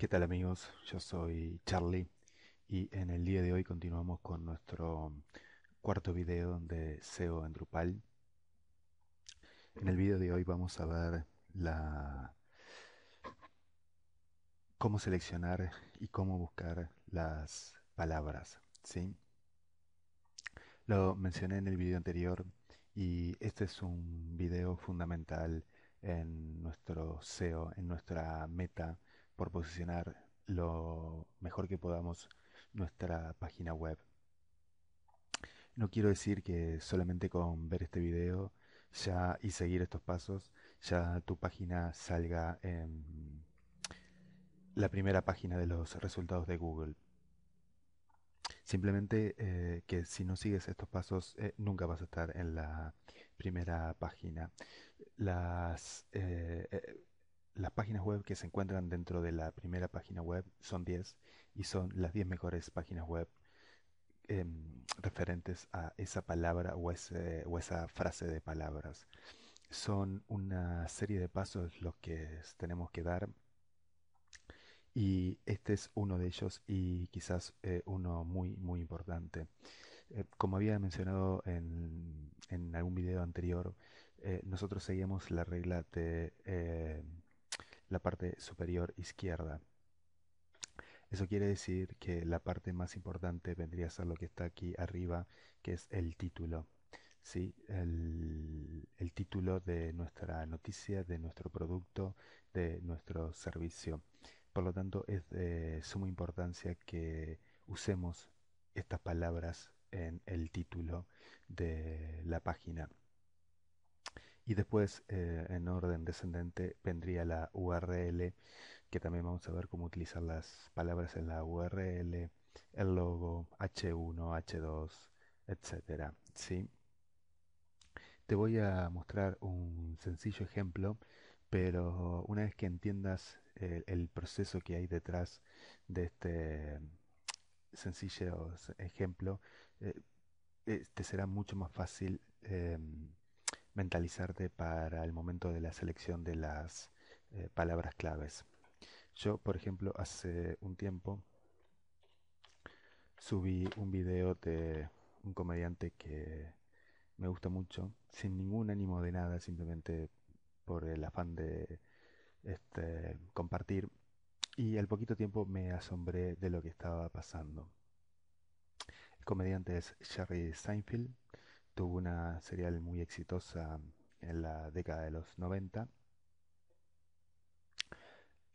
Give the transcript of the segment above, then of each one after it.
¿Qué tal amigos? Yo soy Charlie y en el día de hoy continuamos con nuestro cuarto video de SEO en Drupal. En el video de hoy vamos a ver la cómo seleccionar y cómo buscar las palabras, ¿sí? Lo mencioné en el video anterior y este es un video fundamental en nuestro SEO, en nuestra meta por posicionar lo mejor que podamos nuestra página web. No quiero decir que solamente con ver este video ya y seguir estos pasos ya tu página salga en la primera página de los resultados de Google. Simplemente eh, que si no sigues estos pasos eh, nunca vas a estar en la primera página. Las, eh, las páginas web que se encuentran dentro de la primera página web son 10 y son las 10 mejores páginas web em, referentes a esa palabra o, o esa frase de palabras. Son una serie de pasos los que tenemos que dar y este es uno de ellos y quizás eh, uno muy muy importante eh, como había mencionado en, en algún video anterior eh, nosotros seguimos la regla de la parte superior izquierda. Eso quiere decir que la parte más importante vendría a ser lo que está aquí arriba, que es el título. ¿sí? el, título de nuestra noticia, de nuestro producto, de nuestro servicio. Por lo tanto, es de suma importancia que usemos estas palabras en el título de la página. Y después, eh, en orden descendente, vendría la URL, que también vamos a ver cómo utilizar las palabras en la URL, el logo, H1, H2, etc. ¿sí? Te voy a mostrar un sencillo ejemplo, pero una vez que entiendas el, proceso que hay detrás de este sencillo ejemplo, eh, eh, te será mucho más fácil em, mentalizarte para el momento de la selección de las eh, palabras claves. Yo, por ejemplo, hace un tiempo subí un video de un comediante que me gusta mucho, sin ningún ánimo de nada, simplemente por el afán de este, compartir. Y al poquito tiempo me asombré de lo que estaba pasando. El comediante es Jerry Seinfeld tuvo una serial muy exitosa en la década de los 90.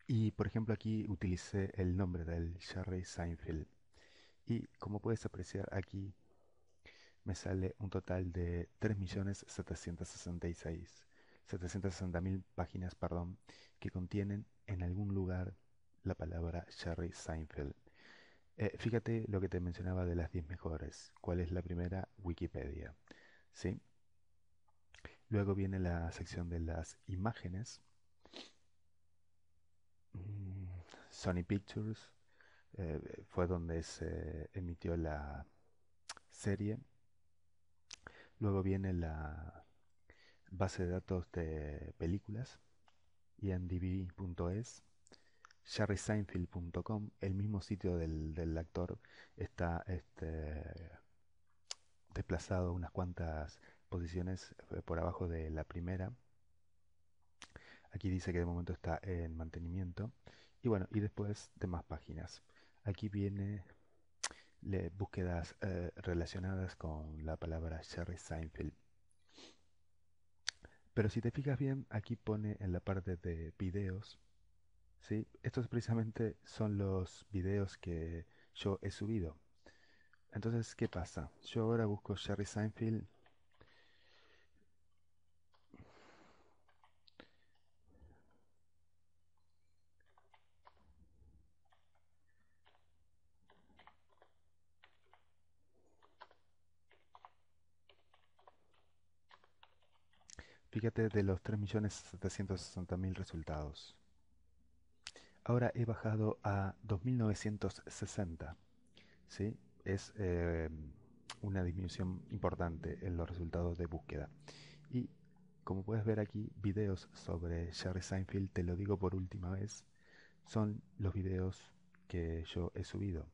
Y por ejemplo aquí utilicé el nombre del Jerry Seinfeld. Y como puedes apreciar aquí me sale un total de 3.760.000 mil páginas, perdón, que contienen en algún lugar la palabra Jerry Seinfeld. Eh, fíjate lo que te mencionaba de las 10 mejores. ¿Cuál es la primera? Wikipedia. ¿sí? Luego viene la sección de las imágenes. Mm, Sony Pictures eh, fue donde se emitió la serie. Luego viene la base de datos de películas, imdb.es, sherryseinfeld.com, el mismo sitio del, del actor, está este, desplazado unas cuantas posiciones eh, por abajo de la primera. Aquí dice que de momento está en mantenimiento. Y bueno, y después de más páginas. Aquí viene búsquedas eh, relacionadas con la palabra Jerry Seinfeld. Pero si te fijas bien, aquí pone en la parte de videos. ¿sí? Estos precisamente son los videos que yo he subido. Entonces, ¿qué pasa? Yo ahora busco Jerry Seinfeld. Fíjate de los 3.760.000 resultados. Ahora he bajado a 2.960. ¿Sí? es eh, una disminución importante en los resultados de búsqueda. Y como puedes ver aquí, videos sobre Jerry Seinfeld, te lo digo por última vez, son los videos que yo he subido.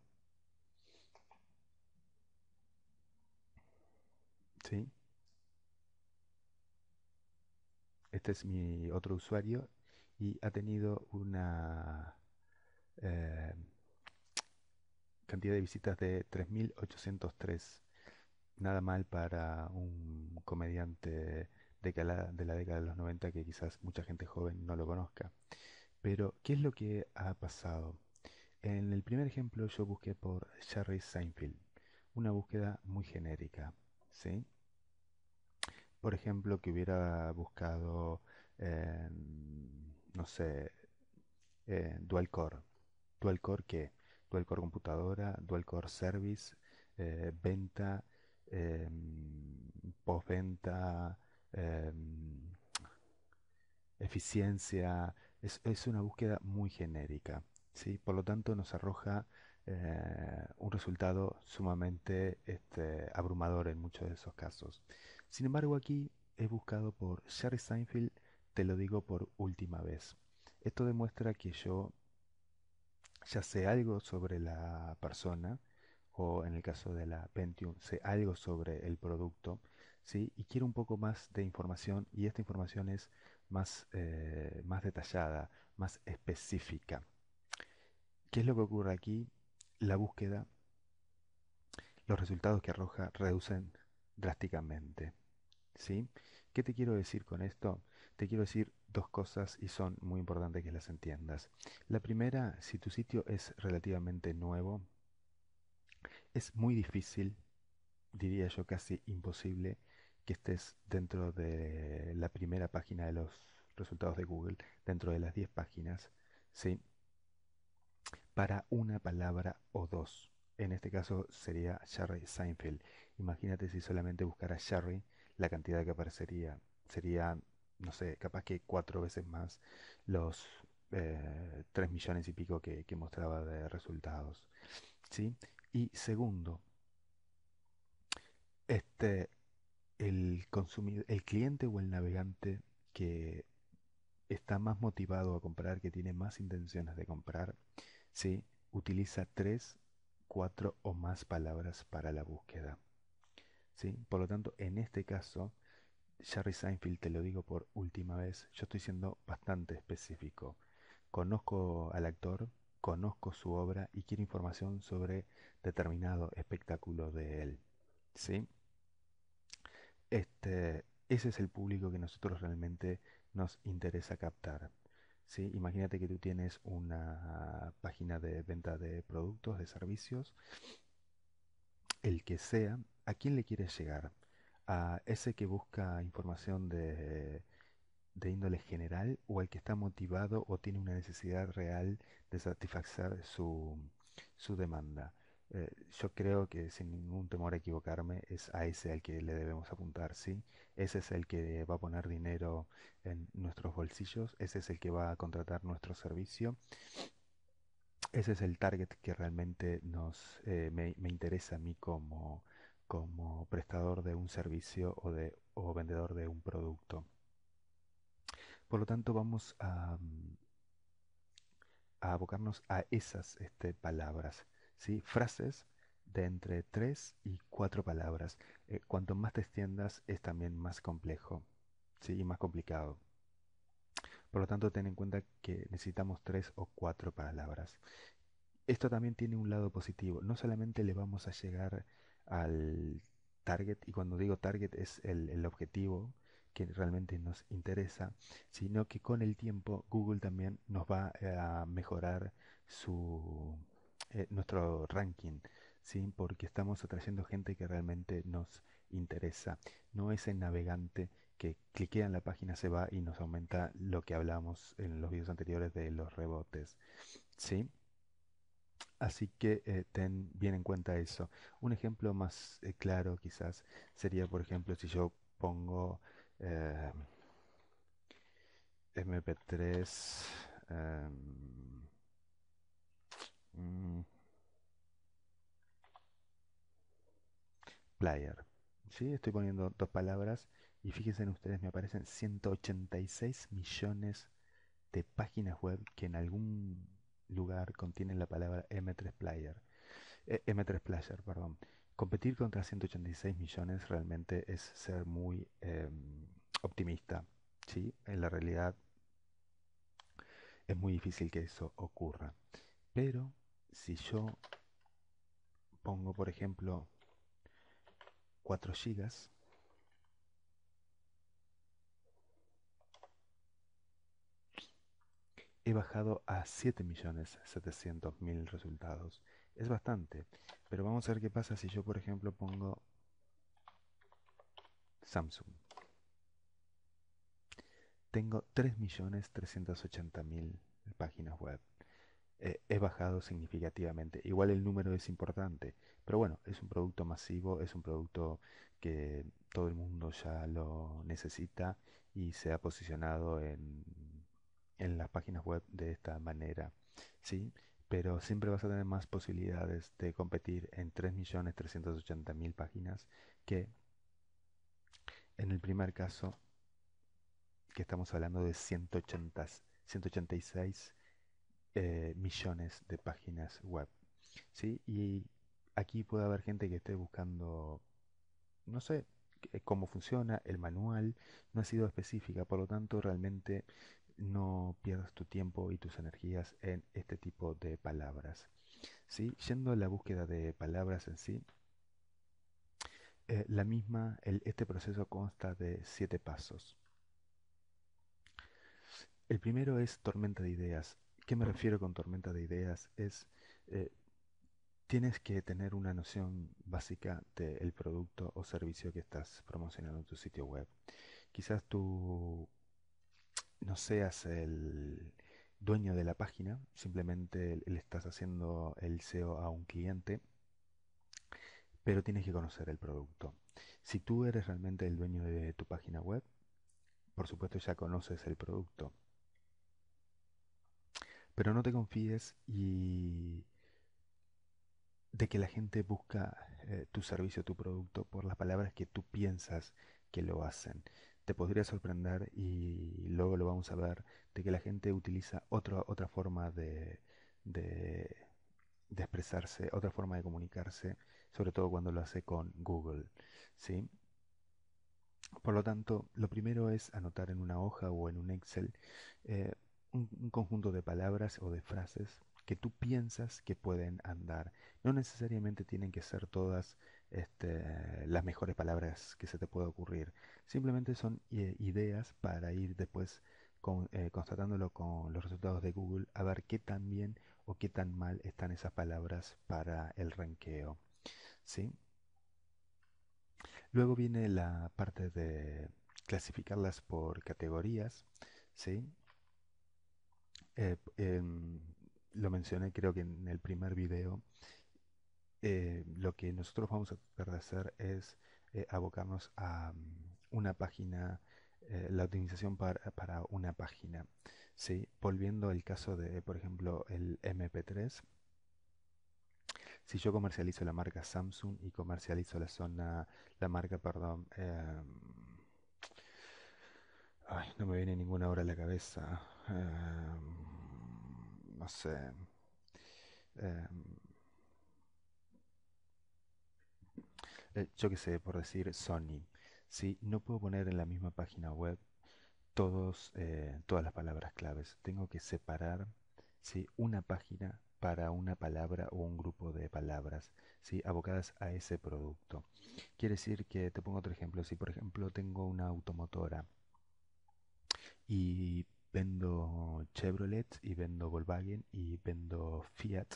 ¿Sí? Este es mi otro usuario y ha tenido una... Eh, cantidad de visitas de 3.803. Nada mal para un comediante de, la, década de los 90 que quizás mucha gente joven no lo conozca. Pero, ¿qué es lo que ha pasado? En el primer ejemplo yo busqué por Jerry Seinfeld, una búsqueda muy genérica, ¿sí? Por ejemplo, que hubiera buscado, no sé, dual core. Dual core que Dual Core Computadora, Dual Core Service, eh, venta, eh, postventa, em, eficiencia. Es, una búsqueda muy genérica. ¿sí? Por lo tanto, nos arroja eh, un resultado sumamente este, abrumador en muchos de esos casos. Sin embargo, aquí he buscado por Sherry Seinfeld, te lo digo por última vez. Esto demuestra que yo ya sé algo sobre la persona o en el caso de la Pentium sé algo sobre el producto, ¿sí? Y quiero un poco más de información y esta información es más, eh, más detallada, más específica. ¿Qué es lo que ocurre aquí? La búsqueda, los resultados que arroja reducen drásticamente. ¿Sí? ¿Qué te quiero decir con esto? Te quiero decir, dos cosas y son muy importantes que las entiendas. La primera, si tu sitio es relativamente nuevo, es muy difícil, diría yo casi imposible, que estés dentro de la primera página de los resultados de Google, dentro de las 10 páginas, para una palabra o dos. En este caso sería Jerry Seinfeld. Imagínate si solamente buscara Jerry, la cantidad que aparecería sería no sé, capaz que cuatro veces más los eh, ...tres millones y pico que, mostraba de resultados. ¿sí? Y segundo, este, el, el cliente o el navegante que está más motivado a comprar, que tiene más intenciones de comprar, ¿sí? utiliza tres, cuatro o más palabras para la búsqueda. ¿sí? Por lo tanto, en este caso, Jerry Seinfeld, te lo digo por última vez, yo estoy siendo bastante específico. Conozco al actor, conozco su obra y quiero información sobre determinado espectáculo de él. ¿Sí? Este, ese es el público que nosotros realmente nos interesa captar. ¿Sí? Imagínate que tú tienes una página de venta de productos, de servicios, el que sea, ¿a quién le quieres llegar? a ese que busca información de, índole general o al que está motivado o tiene una necesidad real de satisfacer su, su demanda. Eh, yo creo que sin ningún temor a equivocarme es a ese al que le debemos apuntar, ¿sí? Ese es el que va a poner dinero en nuestros bolsillos, ese es el que va a contratar nuestro servicio, ese es el target que realmente nos, eh, me interesa a mí como, como prestador de un servicio o, de, o vendedor de un producto. Por lo tanto, vamos a, mm, a abocarnos a esas este, palabras, ¿sí? frases de entre tres y cuatro palabras. Eh, cuanto más te extiendas es también más complejo ¿sí? y más complicado. Por lo tanto, ten en cuenta que necesitamos tres o cuatro palabras. Esto también tiene un lado positivo. No solamente le vamos a llegar al target, y cuando digo target es el, el objetivo que realmente nos interesa, sino que con el tiempo Google también nos va eh, a mejorar su, eh, nuestro ranking, ¿sí? porque estamos atrayendo gente que realmente nos interesa. No es el navegante que cliquea en la página, se va y nos aumenta lo que hablamos en los videos anteriores de los rebotes. ¿sí? Así que eh, ten bien en cuenta eso. Un ejemplo más eh, claro quizás sería, por ejemplo, si yo pongo eh, MP3... Em, mm, player. ¿Sí? Estoy poniendo dos palabras y fíjense ustedes, me aparecen 186 millones de páginas web que en algún lugar contiene la palabra M3 Player. Eh, M3 Player, perdón. Competir contra 186 millones realmente es ser muy em, optimista. si En la realidad es muy difícil que eso ocurra. Pero si yo pongo, por ejemplo, 4 gigas he bajado a 7.700.000 resultados. Es bastante, pero vamos a ver qué pasa si yo, por ejemplo, pongo Samsung. Tengo 3.380.000 páginas web. Eh, he bajado significativamente. Igual el número es importante, pero bueno, es un producto masivo, es un producto que todo el mundo ya lo necesita y se ha posicionado en en las páginas web de esta manera, ¿sí? Pero siempre vas a tener más posibilidades de competir en 3.380.000 páginas que en el primer caso, que estamos hablando de 186 eh, millones de páginas web, ¿sí? Y aquí puede haber gente que esté buscando, no sé, eh, cómo funciona el manual, no ha sido específica, por lo tanto realmente no pierdas tu tiempo y tus energías en este tipo de palabras. ¿sí? Yendo a la búsqueda de palabras en sí, eh, la misma, este proceso consta de siete pasos. El primero es tormenta de ideas. ¿Qué me refiero con tormenta de ideas? Es eh, tienes que tener una noción básica del producto o servicio que estás promocionando en tu sitio web. Quizás tu no seas el dueño de la página, simplemente le estás haciendo el SEO a un cliente, pero tienes que conocer el producto. Si tú eres realmente el dueño de tu página web, por supuesto ya conoces el producto. Pero no te confíes y de que la gente busca eh, tu servicio, tu producto por las palabras que tú piensas que lo hacen, podría sorprender y luego lo vamos a ver de que la gente utiliza otra otra forma de, de, expresarse, otra forma de comunicarse, sobre todo cuando lo hace con Google. ¿sí? Por lo tanto, lo primero es anotar en una hoja o en un Excel eh, un conjunto de palabras o de frases que tú piensas que pueden andar. No necesariamente tienen que ser todas este, las mejores palabras que se te pueda ocurrir. Simplemente son eh, ideas para ir después eh, constatándolo con los resultados de Google a ver qué tan bien o qué tan mal están esas palabras para el ranqueo. ¿sí? Luego viene la parte de clasificarlas por categorías. ¿sí? Eh, em, lo mencioné creo que en el primer video eh, lo que nosotros vamos a tratar de hacer es eh, abocarnos a mm, una página, eh, la optimización para, una página. ¿sí? Volviendo al caso de, por ejemplo, el MP3. Si yo comercializo la marca Samsung y comercializo la zona, la marca, perdón, em, no me viene ninguna hora a la cabeza, em, no sé, em, Eh, yo qué sé, por decir Sony, ¿sí? no puedo poner en la misma página web todos, eh, todas las palabras claves. Tengo que separar ¿sí? una página para una palabra o un grupo de palabras ¿sí? abocadas a ese producto. Quiere decir que, te pongo otro ejemplo, si por ejemplo tengo una automotora y vendo Chevrolet y vendo Volkswagen y vendo Fiat,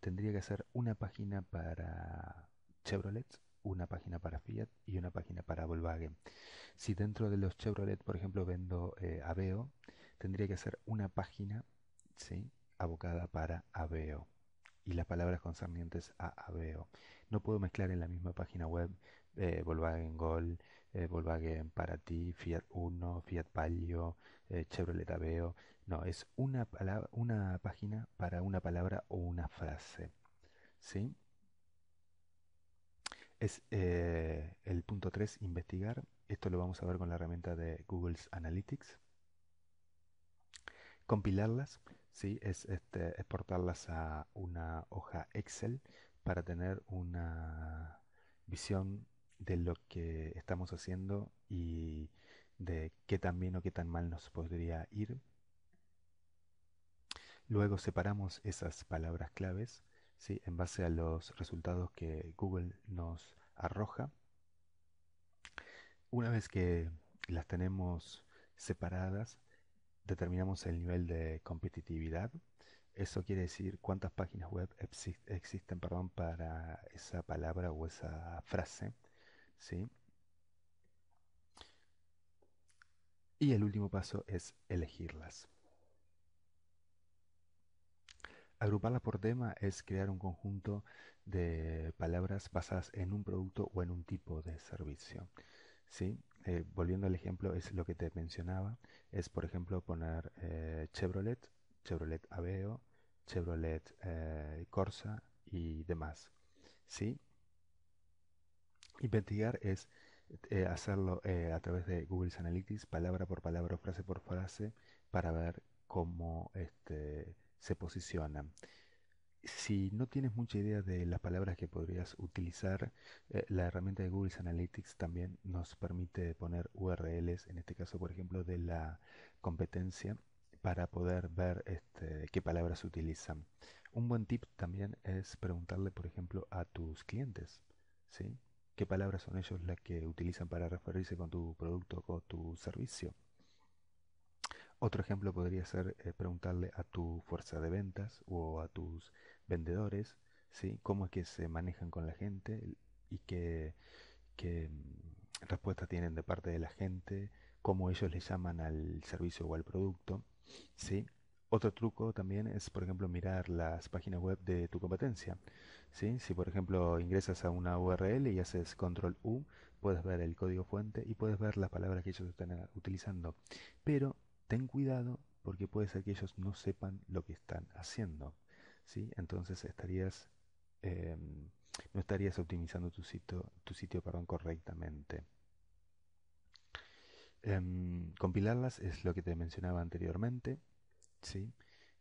tendría que hacer una página para Chevrolet, una página para Fiat y una página para Volkswagen. Si dentro de los Chevrolet, por ejemplo, vendo eh, Aveo, tendría que hacer una página ¿sí? abocada para Aveo y las palabras concernientes a Aveo. No puedo mezclar en la misma página web eh, Volkswagen Gol, eh, Volkswagen para ti, Fiat Uno, Fiat Palio, eh, Chevrolet Aveo. No, es una, una página para una palabra o una frase. ¿Sí? es eh, el punto 3, investigar. Esto lo vamos a ver con la herramienta de Google's Analytics. Compilarlas, ¿sí? es este, exportarlas a una hoja Excel para tener una visión de lo que estamos haciendo y de qué tan bien o qué tan mal nos podría ir. Luego separamos esas palabras claves en base a los resultados que Google nos arroja. Una vez que las tenemos separadas, determinamos el nivel de competitividad. Eso quiere decir cuántas páginas web existen para esa palabra o esa frase. ¿sí? Y el último paso es elegirlas. Agruparla por tema es crear un conjunto de palabras basadas en un producto o en un tipo de servicio. ¿sí? Eh, volviendo al ejemplo, es lo que te mencionaba, es por ejemplo poner eh, Chevrolet, Chevrolet Aveo, Chevrolet eh, Corsa y demás. ¿sí? Investigar es hacerlo a través de Google Analytics, palabra por palabra, frase por frase, para ver cómo... Este, se posiciona Si no tienes mucha idea de las palabras que podrías utilizar, eh, la herramienta de Google Analytics también nos permite poner URLs, en este caso por ejemplo de la competencia, para poder ver este, qué palabras utilizan. Un buen tip también es preguntarle por ejemplo a tus clientes, ¿sí? ¿Qué palabras son ellos las que utilizan para referirse con tu producto o tu servicio? Otro ejemplo podría ser eh, preguntarle a tu fuerza de ventas o a tus vendedores, ¿sí? Cómo es que se manejan con la gente y qué, qué mm, respuestas tienen de parte de la gente, cómo ellos le llaman al servicio o al producto, ¿sí? Otro truco también es, por ejemplo, mirar las páginas web de tu competencia. ¿sí? Si, por ejemplo, ingresas a una URL y haces control U, puedes ver el código fuente y puedes ver las palabras que ellos están eh, utilizando. Pero ten cuidado porque puede ser que ellos no sepan lo que están haciendo. ¿sí? Entonces estarías, em, no estarías optimizando tu sitio, tu sitio perdón, correctamente. Em, compilarlas es lo que te mencionaba anteriormente. ¿sí?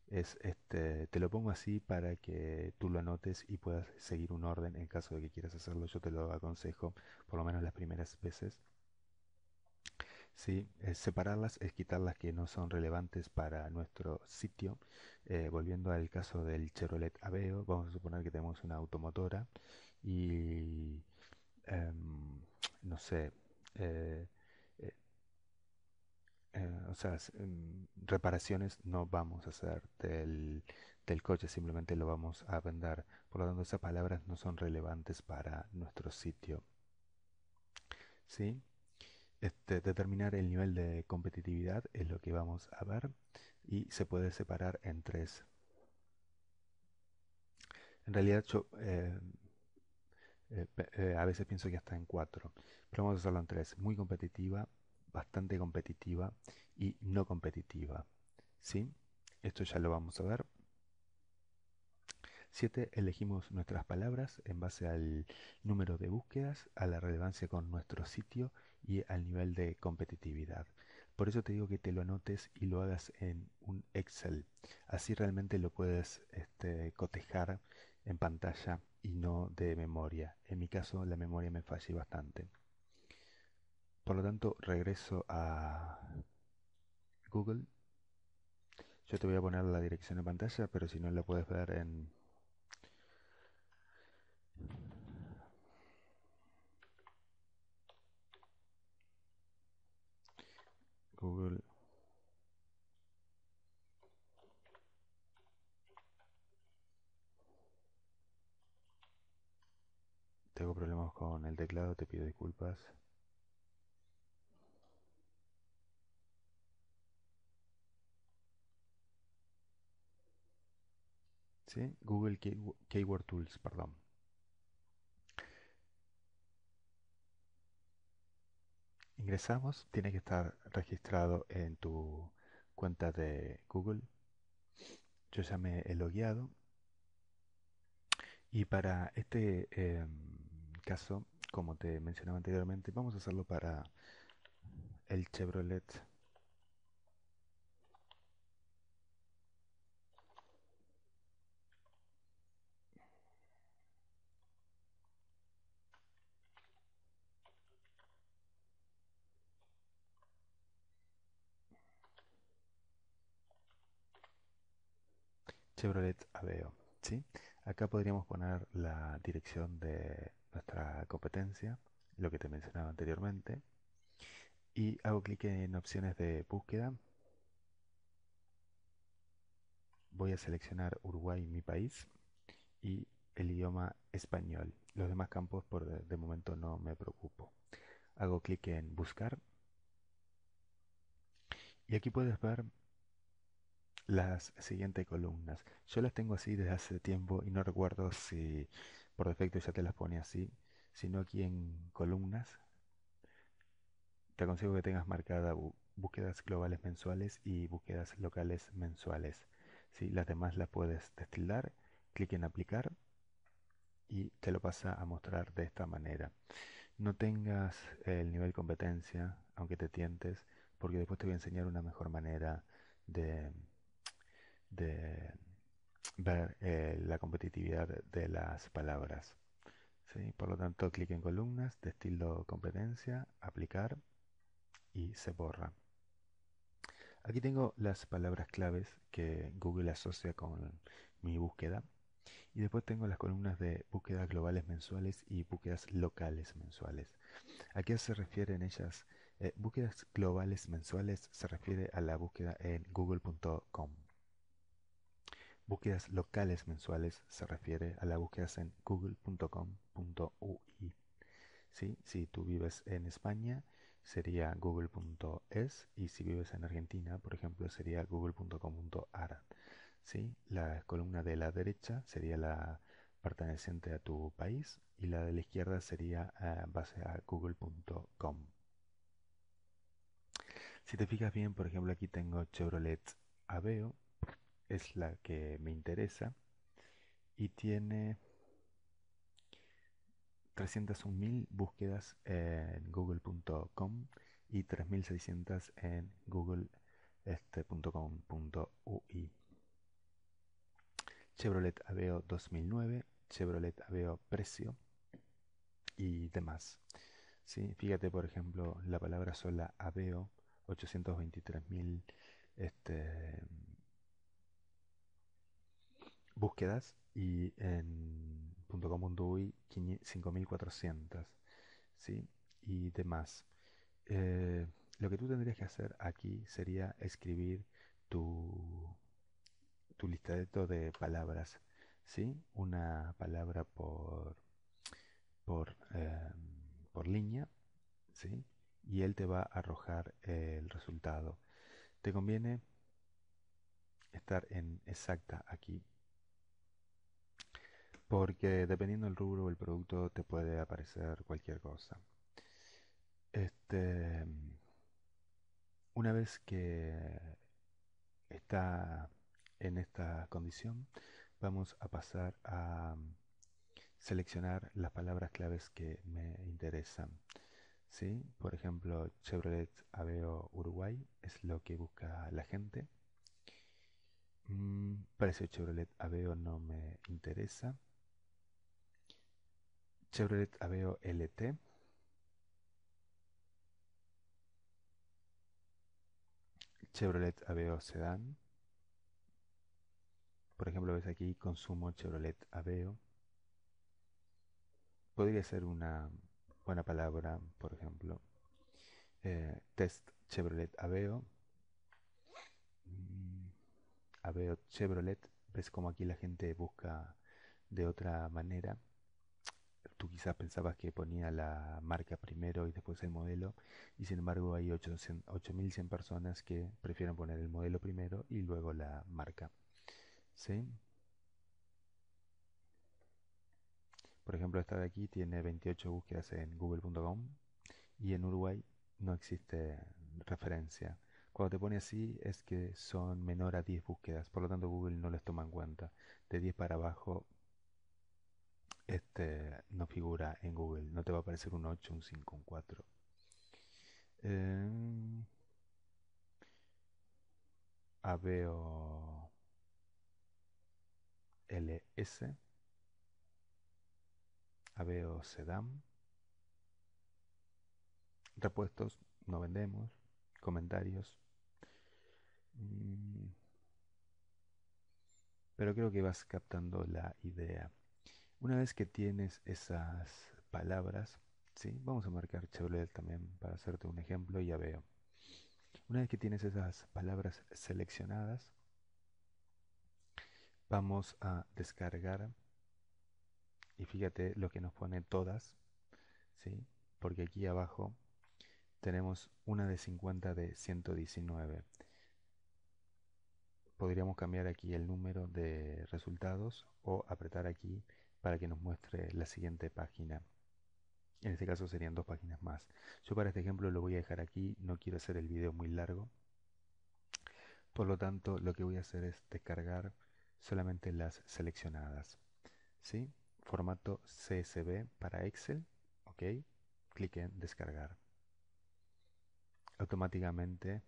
Es, este, te lo pongo así para que tú lo anotes y puedas seguir un orden en caso de que quieras hacerlo. Yo te lo aconsejo, por lo menos las primeras veces. ¿sí? Eh, separarlas es eh, quitar las que no son relevantes para nuestro sitio. Eh, volviendo al caso del Chevrolet Aveo, vamos a suponer que tenemos una automotora y, em, no sé, o sea, em, reparaciones no vamos a hacer del, del coche, simplemente lo vamos a vender. Por lo tanto, esas palabras no son relevantes para nuestro sitio. ¿Sí? Este, determinar el nivel de competitividad es lo que vamos a ver y se puede separar en tres. En realidad yo eh, eh, eh, a veces pienso que hasta en cuatro, pero vamos a hacerlo en tres. Muy competitiva, bastante competitiva y no competitiva. ¿sí? Esto ya lo vamos a ver. 7. Elegimos nuestras palabras en base al número de búsquedas, a la relevancia con nuestro sitio y al nivel de competitividad. Por eso te digo que te lo anotes y lo hagas en un Excel. Así realmente lo puedes este, cotejar en pantalla y no de memoria. En mi caso la memoria me falle bastante. Por lo tanto, regreso a Google. Yo te voy a poner la dirección en pantalla, pero si no la puedes ver en Google. Tengo problemas con el teclado, te pido disculpas. ¿Sí? Google Keyword Tools, perdón. ingresamos, tiene que estar registrado en tu cuenta de Google. Yo ya me he logueado. Y para este em, caso, como te mencionaba anteriormente, vamos a hacerlo para el Chevrolet Chevrolet Aveo. ¿sí? Acá podríamos poner la dirección de nuestra competencia, lo que te mencionaba anteriormente. Y hago clic en opciones de búsqueda. Voy a seleccionar Uruguay, mi país, y el idioma español. Los demás campos por de, momento no me preocupo. Hago clic en buscar. Y aquí puedes ver las siguientes columnas. Yo las tengo así desde hace tiempo y no recuerdo si por defecto ya te las pone así, sino aquí en columnas. Te aconsejo que tengas marcada búsquedas globales mensuales y búsquedas locales mensuales. Las demás las puedes destilar, clic en aplicar y te lo pasa a mostrar de esta manera. No tengas el nivel competencia, aunque te tientes, porque después te voy a enseñar una mejor manera de de ver eh, la competitividad de las palabras. ¿sí? Por lo tanto, clic en columnas, estilo competencia, aplicar y se borra. Aquí tengo las palabras claves que Google asocia con mi búsqueda. Y después tengo las columnas de búsquedas globales mensuales y búsquedas locales mensuales. ¿A qué se refieren ellas? Eh, búsquedas globales mensuales se refiere a la búsqueda en google.com. Búsquedas locales mensuales se refiere a las búsquedas en google.com.ui. Si tú vives en España sería google.es y si vives en Argentina, por ejemplo, sería google.com.ar. ¿Sí? La columna de la derecha sería la perteneciente a tu país y la de la izquierda sería eh, base a google.com. Si te fijas bien, por ejemplo, aquí tengo Chevrolet Aveo es la que me interesa y tiene 301.000 búsquedas en google.com y 3.600 en google.com.ui. Este Chevrolet Aveo 2009, Chevrolet Aveo Precio y demás. ¿Sí? Fíjate, por ejemplo, la palabra sola Aveo, 823.000 este, búsquedas y en .com.uy 5400, ¿sí? Y demás. Eh, lo que tú tendrías que hacer aquí sería escribir tu, tu listadito de palabras, ¿sí? Una palabra por, por, em, línea, ¿sí? Y él te va a arrojar el resultado. Te conviene estar en exacta aquí porque dependiendo del rubro o el producto te puede aparecer cualquier cosa. Este, una vez que está en esta condición, vamos a pasar a seleccionar las palabras claves que me interesan. Por ejemplo, Chevrolet Aveo Uruguay es lo que busca la gente. Mm, precio Chevrolet Aveo no me interesa. Chevrolet Aveo LT. Chevrolet Aveo Sedan. Por ejemplo, ves aquí consumo Chevrolet Aveo. Podría ser una buena palabra, por ejemplo. Eh, test Chevrolet Aveo. Mm, Aveo Chevrolet. Ves como aquí la gente busca de otra manera tú quizás pensabas que ponía la marca primero y después el modelo, y sin embargo hay 8.100 personas que prefieren poner el modelo primero y luego la marca. ¿Sí? Por ejemplo, esta de aquí tiene 28 búsquedas en google.com y en Uruguay no existe referencia. Cuando te pone así es que son menor a 10 búsquedas, por lo tanto Google no las toma en cuenta. De 10 para abajo este, no figura en Google. No te va a aparecer un 8, un 5, un 4. Eh, ABO LS. Aveo Sedam. Repuestos, no vendemos. Comentarios. Mm. pero creo que vas captando la idea. Una vez que tienes esas palabras, ¿sí? vamos a marcar Chevrolet también para hacerte un ejemplo ya veo. Una vez que tienes esas palabras seleccionadas, vamos a descargar y fíjate lo que nos pone todas, ¿sí? porque aquí abajo tenemos una de 50 de 119. Podríamos cambiar aquí el número de resultados o apretar aquí para que nos muestre la siguiente página. En este caso serían dos páginas más. Yo para este ejemplo lo voy a dejar aquí, no quiero hacer el video muy largo. Por lo tanto, lo que voy a hacer es descargar solamente las seleccionadas. ¿Sí? Formato CSV para Excel. OK. Clic en descargar. Automáticamente,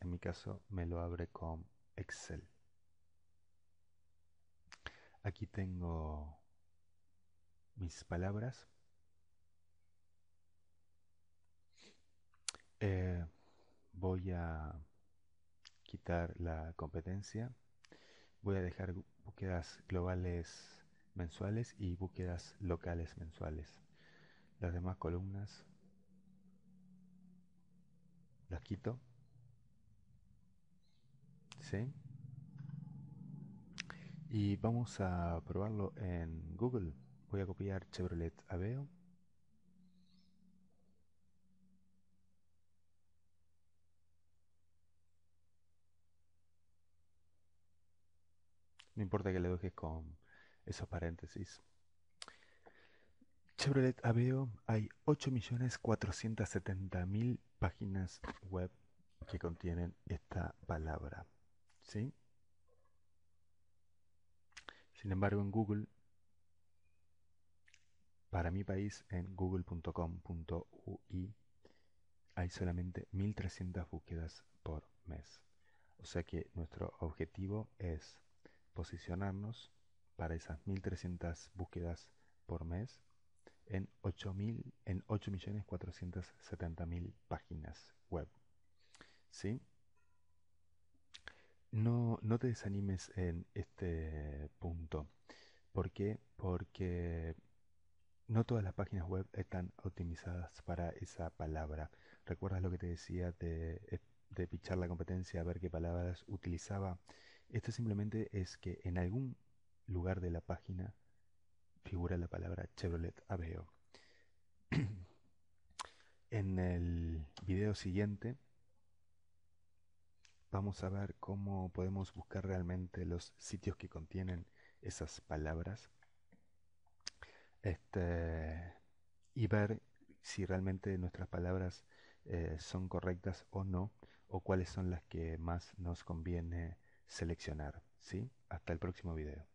en mi caso, me lo abre con Excel. Aquí tengo mis palabras. Eh, voy a quitar la competencia. Voy a dejar búsquedas globales mensuales y búsquedas locales mensuales. Las demás columnas las quito. ¿Sí? y vamos a probarlo en Google. Voy a copiar Chevrolet Aveo. No importa que le dejes con esos paréntesis. Chevrolet Aveo hay 8.470.000 páginas web que contienen esta palabra. ¿Sí? Sin embargo, en Google, para mi país, en google.com.ui, hay solamente 1.300 búsquedas por mes. O sea que nuestro objetivo es posicionarnos para esas 1.300 búsquedas por mes en 8.470.000 en páginas web. ¿Sí? no, no te desanimes en este punto. ¿Por qué? Porque no todas las páginas web están optimizadas para esa palabra. ¿Recuerdas lo que te decía de, eh, de pichar la competencia a ver qué palabras utilizaba? Esto simplemente es que en algún lugar de la página figura la palabra Chevrolet Aveo. en el video siguiente vamos a ver cómo podemos buscar realmente los sitios que contienen esas palabras este, y ver si realmente nuestras palabras eh, son correctas o no, o cuáles son las que más nos conviene seleccionar. ¿sí? Hasta el próximo video.